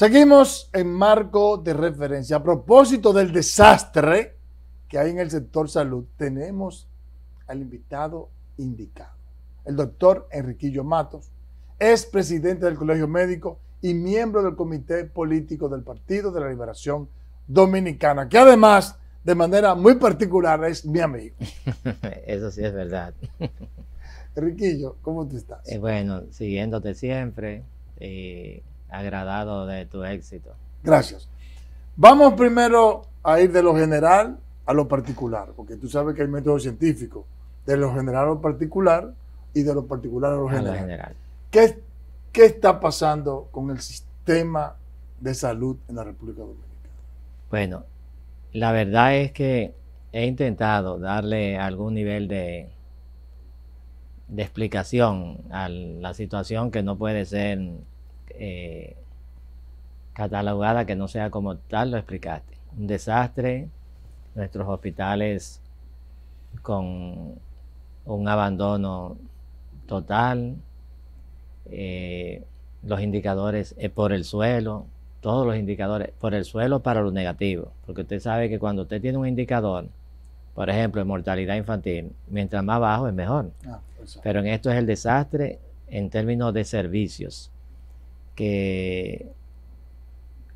Seguimos en marco de referencia. A propósito del desastre que hay en el sector salud, tenemos al invitado indicado, el doctor Enriquillo Matos, es presidente del Colegio Médico y miembro del Comité Político del Partido de la Liberación Dominicana, que además, de manera muy particular, es mi amigo. Eso sí es verdad. Enriquillo, ¿cómo te estás? Eh, bueno, siguiéndote siempre. Eh, agradado de tu éxito. Gracias. Vamos primero a ir de lo general a lo particular, porque tú sabes que hay método científico, de lo general a lo particular y de lo particular a lo general. general. ¿Qué, está pasando con el sistema de salud en la República Dominicana? Bueno, la verdad es que he intentado darle algún nivel de, de explicación a la situación que no puede ser eh, catalogada que no sea como tal, lo explicaste. Un desastre, nuestros hospitales con un abandono total, eh, los indicadores por el suelo, todos los indicadores por el suelo para lo negativo, porque usted sabe que cuando usted tiene un indicador, por ejemplo, en mortalidad infantil, mientras más bajo es mejor. Ah, Pero en esto es el desastre en términos de servicios que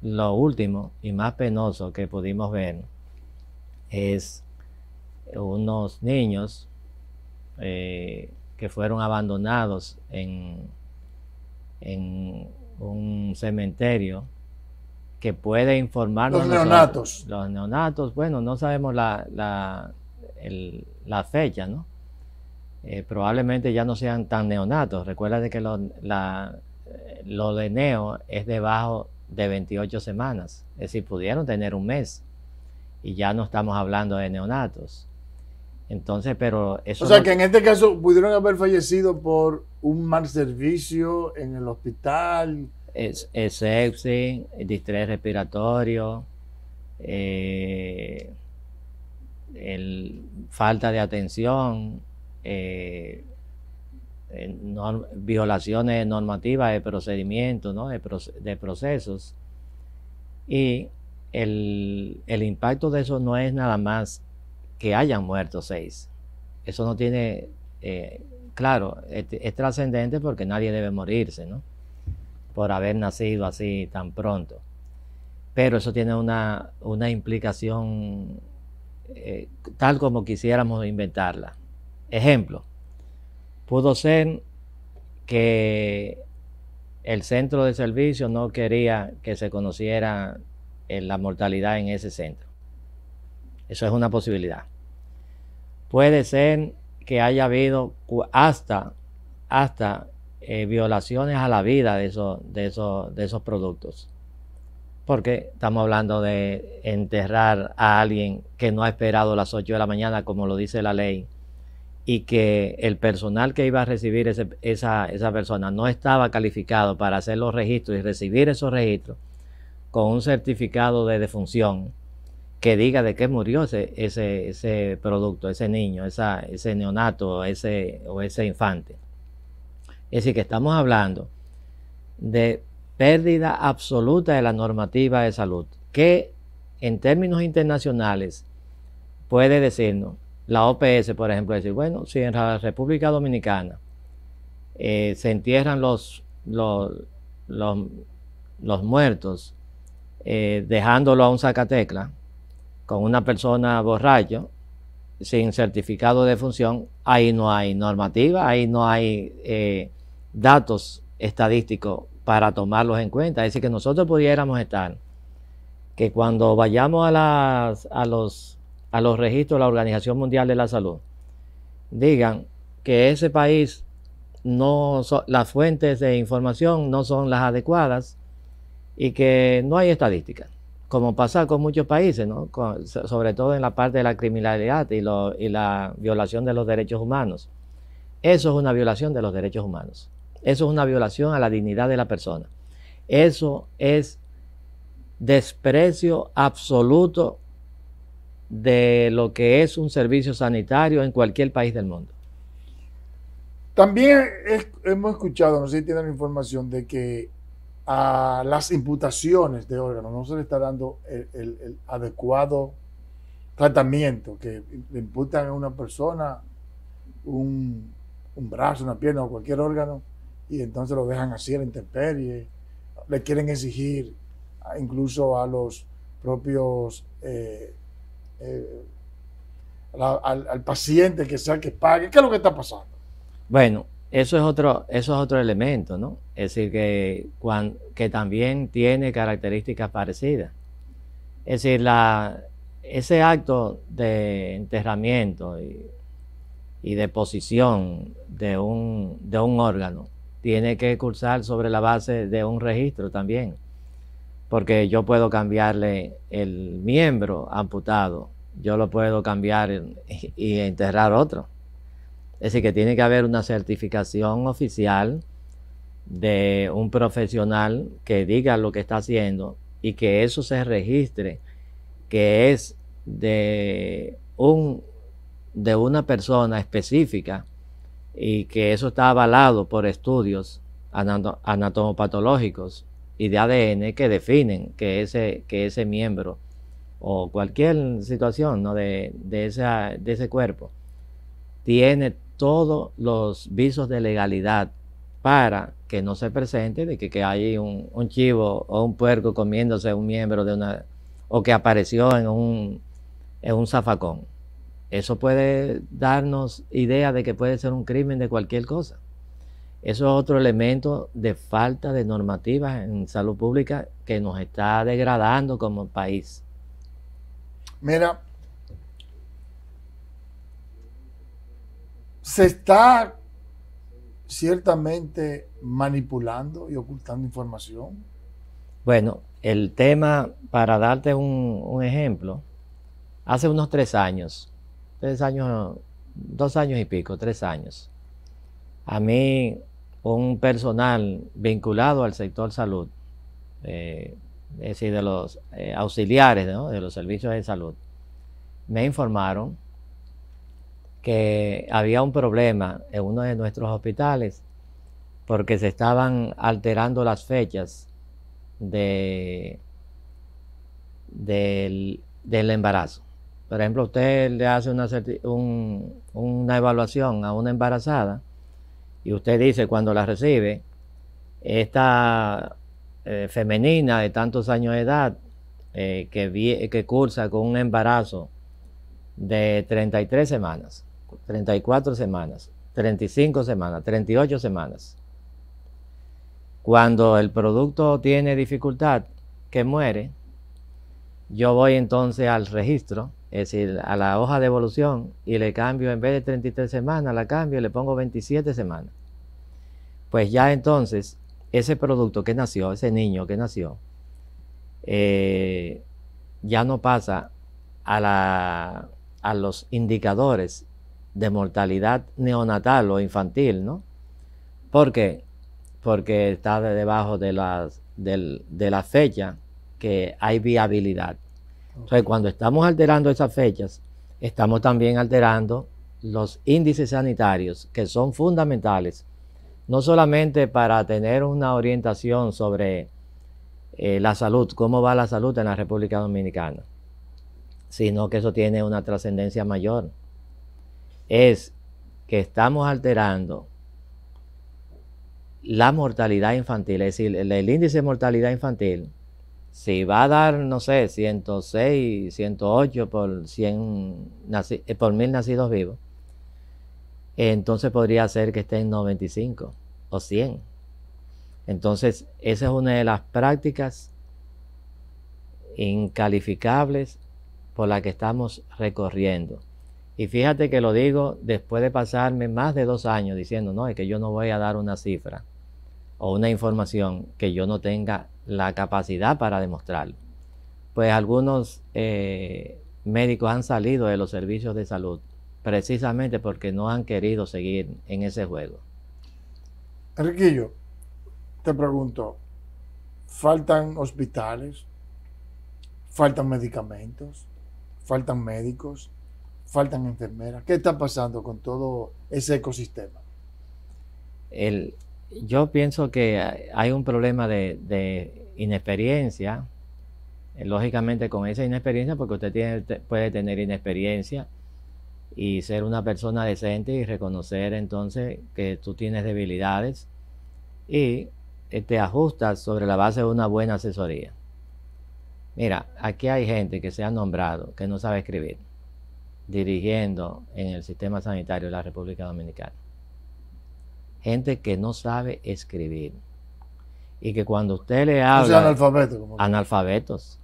lo último y más penoso que pudimos ver es unos niños eh, que fueron abandonados en, en un cementerio que puede informarnos. Los neonatos. Los, neonatos, bueno, no sabemos la, la, la fecha, ¿no? Eh, probablemente ya no sean tan neonatos. Recuerda que la, lo de Neo es debajo de 28 semanas, es decir, pudieron tener un mes y ya no estamos hablando de neonatos. Entonces, pero eso... O sea, que en este caso pudieron haber fallecido por un mal servicio en el hospital. Es, es distrés respiratorio, eh, falta de atención, eh, eh, violaciones normativas de procedimientos, ¿no? de, procesos. Y el, impacto de eso no es nada más que hayan muerto seis. Eso no tiene, eh, claro, es, trascendente porque nadie debe morirse, Por haber nacido así tan pronto. Pero eso tiene una, una implicación eh, tal como quisiéramos inventarla. Ejemplo, Pudo ser que el centro de servicio no quería que se conociera eh, la mortalidad en ese centro. Eso es una posibilidad. Puede ser que haya habido hasta, hasta eh, violaciones a la vida de esos, de, esos, de esos productos. Porque estamos hablando de enterrar a alguien que no ha esperado las 8 de la mañana, como lo dice la ley, y que el personal que iba a recibir esa, persona no estaba calificado para hacer los registros y recibir esos registros con un certificado de defunción que diga de qué murió ese, ese, producto, ese niño, esa, ese neonato ese, o ese infante. Es decir, que estamos hablando de pérdida absoluta de la normativa de salud, que en términos internacionales puede decirnos la OPS, por ejemplo, decir, bueno, si en la República Dominicana eh, se entierran los, los, los, muertos eh, dejándolo a un Zacatecla con una persona borracho, sin certificado de función, ahí no hay normativa, ahí no hay eh, datos estadísticos para tomarlos en cuenta. Es decir, que nosotros pudiéramos estar, que cuando vayamos a, las, a los a los registros de la Organización Mundial de la Salud, digan que ese país no las fuentes de información no son las adecuadas y que no hay estadísticas, como pasa con muchos países, sobre todo en la parte de la criminalidad y la violación de los derechos humanos. Eso es una violación de los derechos humanos. Eso es una violación a la dignidad de la persona. Eso es desprecio absoluto de lo que es un servicio sanitario en cualquier país del mundo. También hemos escuchado, no sé si tienen información, de que a las imputaciones de órganos no se le está dando el, adecuado tratamiento, que le imputan a una persona un, brazo, una pierna o cualquier órgano y entonces lo dejan así a la intemperie. Le quieren exigir incluso a los propios eh, eh, al, paciente que sea que pague? ¿Qué es lo que está pasando? Bueno, eso es otro, eso es otro elemento, ¿no? Es decir, que, que también tiene características parecidas. Es decir, la, ese acto de enterramiento y, y deposición de un, de un órgano tiene que cursar sobre la base de un registro también, porque yo puedo cambiarle el miembro amputado yo lo puedo cambiar y, enterrar otro. Es decir, que tiene que haber una certificación oficial de un profesional que diga lo que está haciendo y que eso se registre, que es de, un, de una persona específica y que eso está avalado por estudios anatomopatológicos y de ADN que definen que ese, que ese miembro o cualquier situación ¿no? de, ese cuerpo, tiene todos los visos de legalidad para que no se presente de que, hay un, un, chivo o un puerco comiéndose un miembro de una o que apareció en un, en un zafacón. Eso puede darnos idea de que puede ser un crimen de cualquier cosa. Eso es otro elemento de falta de normativas en salud pública que nos está degradando como país. Mira, se está ciertamente manipulando y ocultando información. Bueno, el tema, para darte un, ejemplo, hace unos tres años, tres años, dos años y pico, tres años, a mí un personal vinculado al sector salud, eh, es decir, de los eh, auxiliares de los servicios de salud, me informaron que había un problema en uno de nuestros hospitales porque se estaban alterando las fechas del, embarazo. Por ejemplo, usted le hace una, una evaluación a una embarazada y usted dice cuando la recibe, esta eh, femenina de tantos años de edad eh, que, que cursa con un embarazo de 33 semanas, 34 semanas, 35 semanas, 38 semanas. Cuando el producto tiene dificultad, que muere, yo voy entonces al registro, es decir, a la hoja de evolución y le cambio, en vez de 33 semanas, la cambio y le pongo 27 semanas. Pues ya entonces ese producto que nació, ese niño que nació, eh, ya no pasa a, la, a, los indicadores de mortalidad neonatal o infantil, ¿no? ¿Por qué? Porque está debajo de, las, de la fecha que hay viabilidad. Entonces, cuando estamos alterando esas fechas, estamos también alterando los índices sanitarios que son fundamentales no solamente para tener una orientación sobre eh, la salud, cómo va la salud en la República Dominicana, sino que eso tiene una trascendencia mayor. Es que estamos alterando la mortalidad infantil, es decir, el, índice de mortalidad infantil, si va a dar, no sé, 106, 108 por, 100 eh, por mil nacidos vivos, entonces podría ser que esté en 95 o 100. Entonces, esa es una de las prácticas incalificables por la que estamos recorriendo. Y fíjate que lo digo después de pasarme más de dos años diciendo, no, es que yo no voy a dar una cifra o una información que yo no tenga la capacidad para demostrar. Pues algunos eh, médicos han salido de los servicios de salud precisamente porque no han querido seguir en ese juego. Enriquillo, te pregunto, ¿faltan hospitales? ¿Faltan medicamentos? ¿Faltan médicos? ¿Faltan enfermeras? ¿Qué está pasando con todo ese ecosistema? yo pienso que hay un problema de, inexperiencia, eh, lógicamente con esa inexperiencia, porque usted puede tener inexperiencia y ser una persona decente y reconocer entonces que tú tienes debilidades y eh, te ajustas sobre la base de una buena asesoría. Mira, aquí hay gente que se ha nombrado que no sabe escribir, dirigiendo en el sistema sanitario de la República Dominicana. Gente que no sabe escribir. Y que cuando usted le habla... O analfabetos.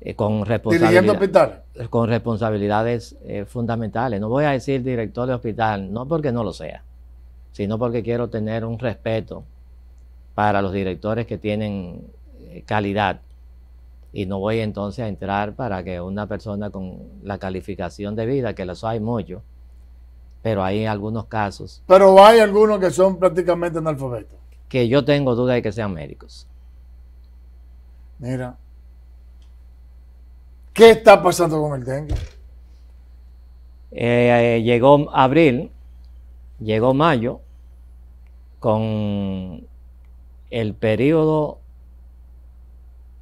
Eh, con responsabilidades, con eh, responsabilidades fundamentales. No voy a decir director de hospital, no porque no lo sea, sino porque quiero tener un respeto para los directores que tienen eh, calidad. Y no voy entonces a entrar para que una persona con la calificación de vida, que las hay mucho pero hay algunos casos. Pero hay algunos que son prácticamente analfabetos. Que yo tengo duda de que sean médicos. Mira, ¿Qué está pasando con el dengue? Eh, eh, llegó abril, llegó mayo, con el periodo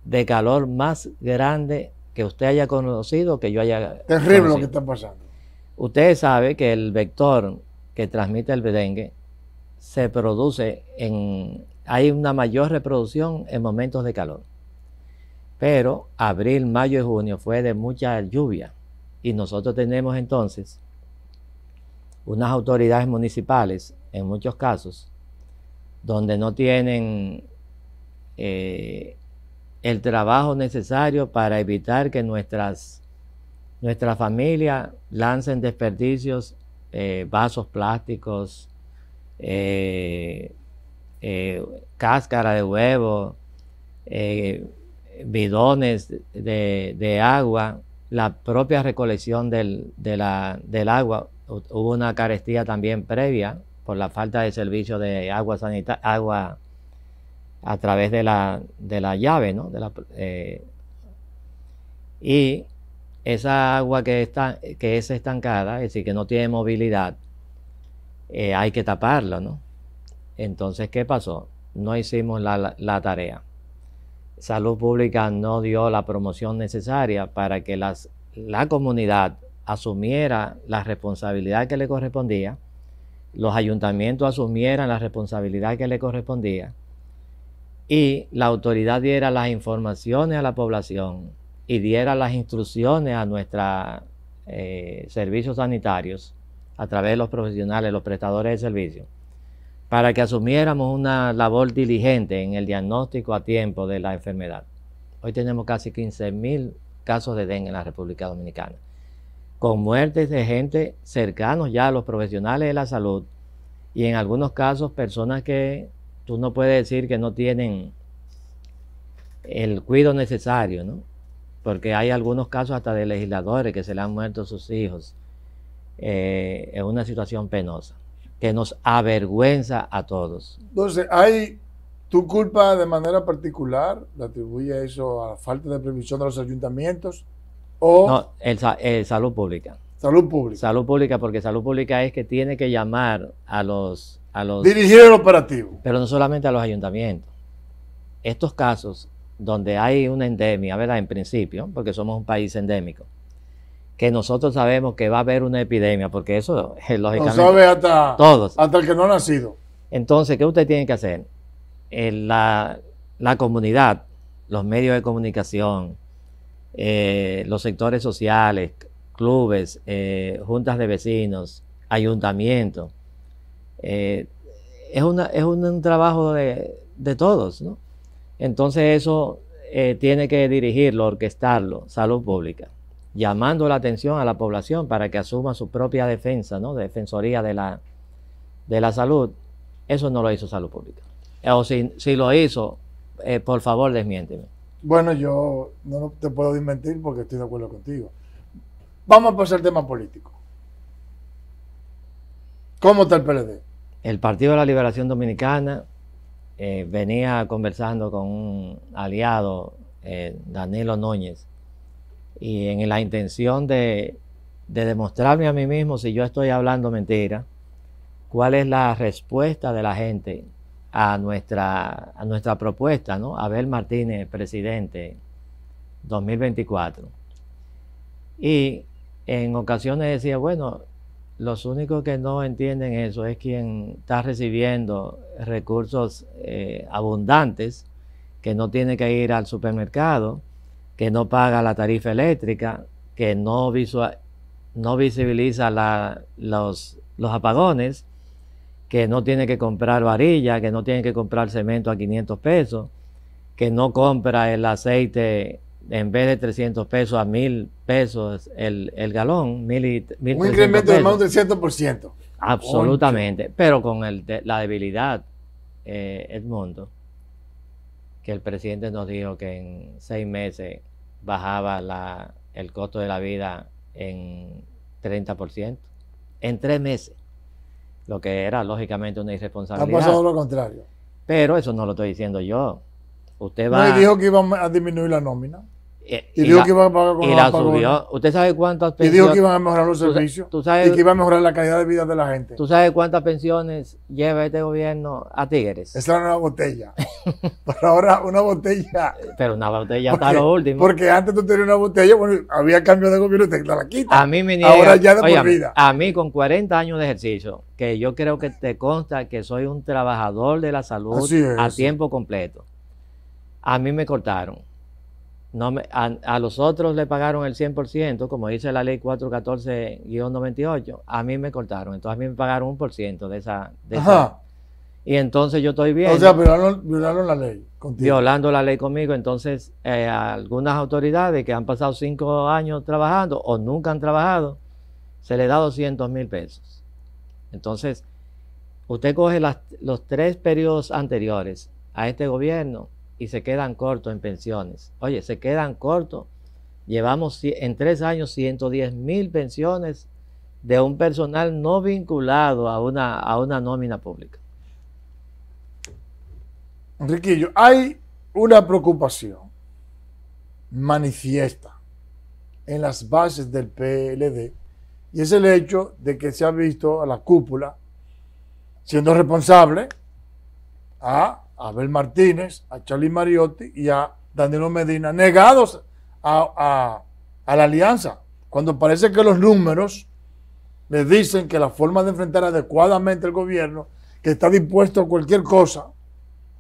de calor más grande que usted haya conocido, que yo haya. Terrible lo que está pasando. Usted sabe que el vector que transmite el dengue se produce en. Hay una mayor reproducción en momentos de calor. Pero abril, mayo y junio fue de mucha lluvia. Y nosotros tenemos entonces unas autoridades municipales, en muchos casos, donde no tienen eh, el trabajo necesario para evitar que nuestras, nuestra familia lancen desperdicios, eh, vasos plásticos, eh, cáscara de huevo, bidones de, agua, la propia recolección del, del agua. Hubo una carestía también previa por la falta de servicio de agua sanitaria, agua a través de la, de la llave, ¿no? Eh, y esa agua que, está, que es estancada, es decir, que no tiene movilidad, eh, hay que taparla, ¿no? Entonces, ¿qué pasó? No hicimos la tarea. Salud Pública no dio la promoción necesaria para que la comunidad asumiera la responsabilidad que le correspondía, los ayuntamientos asumieran la responsabilidad que le correspondía y la autoridad diera las informaciones a la población y diera las instrucciones a nuestros eh, servicios sanitarios a través de los profesionales, los prestadores de servicios para que asumiéramos una labor diligente en el diagnóstico a tiempo de la enfermedad. Hoy tenemos casi 15.000 casos de dengue en la República Dominicana, con muertes de gente cercanos ya a los profesionales de la salud y en algunos casos personas que tú no puedes decir que no tienen el cuidado necesario, Porque hay algunos casos hasta de legisladores que se le han muerto sus hijos eh, en una situación penosa que nos avergüenza a todos. Entonces, ¿hay tu culpa de manera particular? ¿Le atribuye eso a la falta de previsión de los ayuntamientos? O no, salud pública. Salud pública. Salud pública, porque salud pública es que tiene que llamar a los... A los Dirigir el operativo. Pero no solamente a los ayuntamientos. Estos casos donde hay una endemia, ¿verdad? En principio, porque somos un país endémico que nosotros sabemos que va a haber una epidemia, porque eso es eh, lógicamente. sabe hasta, todos. hasta el que no ha nacido. Entonces, ¿qué usted tiene que hacer? Eh, la, comunidad, los medios de comunicación, eh, los sectores sociales, clubes, juntas de vecinos, ayuntamientos. es, una, es un, trabajo de, de, todos, ¿no? Entonces eso tiene que dirigirlo, orquestarlo, salud pública llamando la atención a la población para que asuma su propia defensa, ¿no? defensoría de la, de la salud, eso no lo hizo Salud Pública. O si, lo hizo, eh, por favor, desmiénteme. Bueno, yo no te puedo desmentir porque estoy de acuerdo contigo. Vamos a pasar al tema político. ¿Cómo está el PLD? El Partido de la Liberación Dominicana eh, venía conversando con un aliado, eh, Danilo Núñez, y en la intención de, demostrarme a mí mismo si yo estoy hablando mentira, cuál es la respuesta de la gente a nuestra, a nuestra propuesta, ¿no? Abel Martínez, presidente, 2024. Y en ocasiones decía, bueno, los únicos que no entienden eso es quien está recibiendo recursos eh, abundantes, que no tiene que ir al supermercado, que no paga la tarifa eléctrica, que no, no visibiliza los, apagones, que no tiene que comprar varilla, que no tiene que comprar cemento a 500 pesos, que no compra el aceite en vez de 300 pesos a 1000 pesos el, galón, mil y, mil. Un incremento de más del 100%. Absolutamente, pero con la debilidad, eh, Edmundo, que el presidente nos dijo que en seis meses bajaba la, el costo de la vida en 30%, en tres meses, lo que era lógicamente una irresponsabilidad. Ha pasado lo contrario. Pero eso no lo estoy diciendo yo. Usted va... No, dijo que iba a disminuir la nómina. Eh, y, dijo que iba a pagar con y la subió. ¿Usted sabe cuántas pensiones? Y dijo que iban a mejorar los servicios. y que iba a mejorar la calidad de vida de la gente. ¿Tú sabes cuántas pensiones lleva este gobierno a Tigres? Esa era una botella. Pero ahora una botella. Pero una botella está hasta lo último. Porque antes tú tenías una botella, bueno, había cambio de gobierno y te la quitas. A mí me Ahora ya de por vida. A mí con 40 años de ejercicio, que yo creo que te consta que soy un trabajador de la salud a tiempo completo. A mí me cortaron a, los otros le pagaron el 100%, como dice la ley 414-98, a mí me cortaron, entonces a mí me pagaron un por ciento de esa... y entonces yo estoy bien. O sea, violaron, la ley. Violando la ley conmigo. Entonces, eh, algunas autoridades que han pasado cinco años trabajando o nunca han trabajado, se le da 200 mil pesos. Entonces, usted coge los tres periodos anteriores a este gobierno y se quedan cortos en pensiones. Oye, se quedan cortos. Llevamos en tres años 110 mil pensiones de un personal no vinculado a una, a una nómina pública. Enriquillo, hay una preocupación manifiesta en las bases del PLD y es el hecho de que se ha visto a la cúpula siendo responsable a a Abel Martínez, a Charlie Mariotti y a Danilo Medina, negados a, la alianza, cuando parece que los números le dicen que la forma de enfrentar adecuadamente el gobierno, que está dispuesto a cualquier cosa,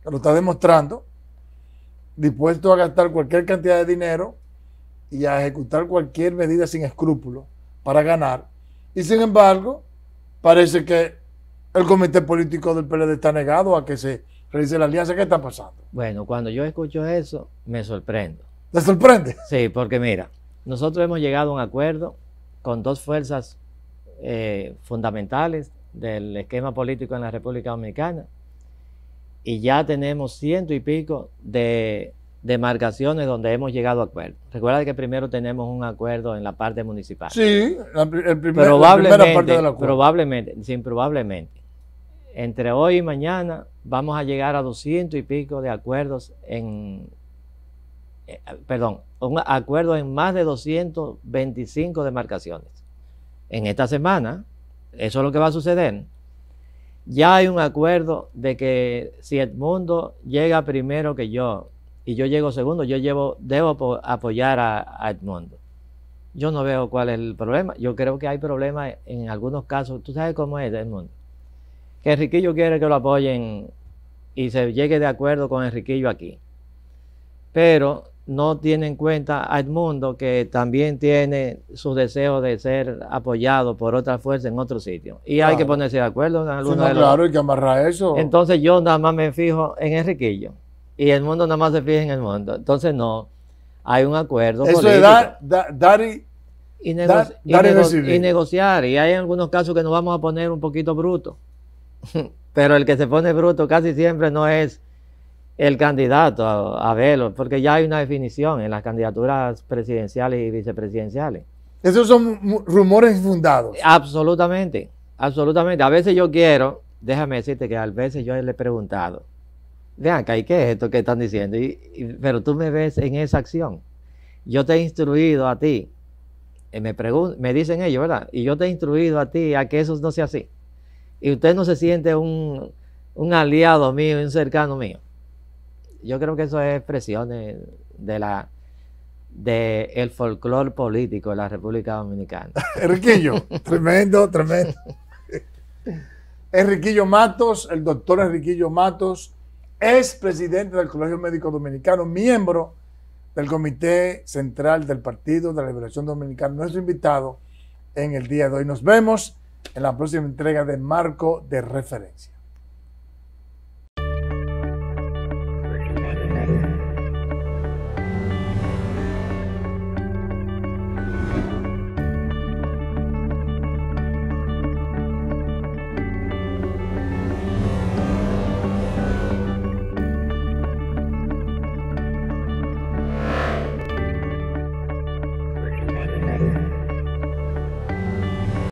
que lo está demostrando, dispuesto a gastar cualquier cantidad de dinero y a ejecutar cualquier medida sin escrúpulos para ganar. Y sin embargo, parece que el comité político del PLD está negado a que se dice la alianza. ¿Qué está pasando? Bueno, cuando yo escucho eso, me sorprendo. ¿Te sorprende? Sí, porque mira, nosotros hemos llegado a un acuerdo con dos fuerzas eh, fundamentales del esquema político en la República Dominicana y ya tenemos ciento y pico de demarcaciones donde hemos llegado a acuerdos. Recuerda que primero tenemos un acuerdo en la parte municipal. Sí, el probablemente, primera Probablemente, sí, probablemente entre hoy y mañana vamos a llegar a 200 y pico de acuerdos en, eh, perdón, un acuerdo en más de 225 demarcaciones. En esta semana, eso es lo que va a suceder. Ya hay un acuerdo de que si Edmundo llega primero que yo y yo llego segundo, yo llevo, debo apoyar a, a Edmundo. Yo no veo cuál es el problema. Yo creo que hay problemas en algunos casos. Tú sabes cómo es Edmundo que Enriquillo quiere que lo apoyen y se llegue de acuerdo con Enriquillo aquí. Pero no tiene en cuenta a Edmundo, que también tiene su deseo de ser apoyado por otra fuerza en otro sitio. Y hay que ponerse de acuerdo en alguna Claro, hay que amarrar eso. Entonces yo nada más me fijo en Enriquillo. Y el mundo nada más se fija en el mundo. Entonces no, hay un acuerdo. Eso es dar, y, y negociar. Y hay algunos casos que nos vamos a poner un poquito brutos. Pero el que se pone bruto casi siempre no es el candidato a, verlo, porque ya hay una definición en las candidaturas presidenciales y vicepresidenciales. Esos son rumores fundados. Absolutamente, absolutamente. A veces yo quiero, déjame decirte que a veces yo le he preguntado, vean que hay que esto que están diciendo? Y, pero tú me ves en esa acción. Yo te he instruido a ti, eh, me, me dicen ellos, ¿verdad? Y yo te he instruido a ti a que eso no sea así y usted no se siente un, aliado mío, un cercano mío. Yo creo que eso es expresión de la del el folclore político de la República Dominicana. Enriquillo, tremendo, tremendo. Enriquillo Matos, el doctor Enriquillo Matos, es presidente del Colegio Médico Dominicano, miembro del Comité Central del Partido de la Liberación Dominicana, nuestro invitado en el día de hoy. Nos vemos en la próxima entrega de Marco de Referencia.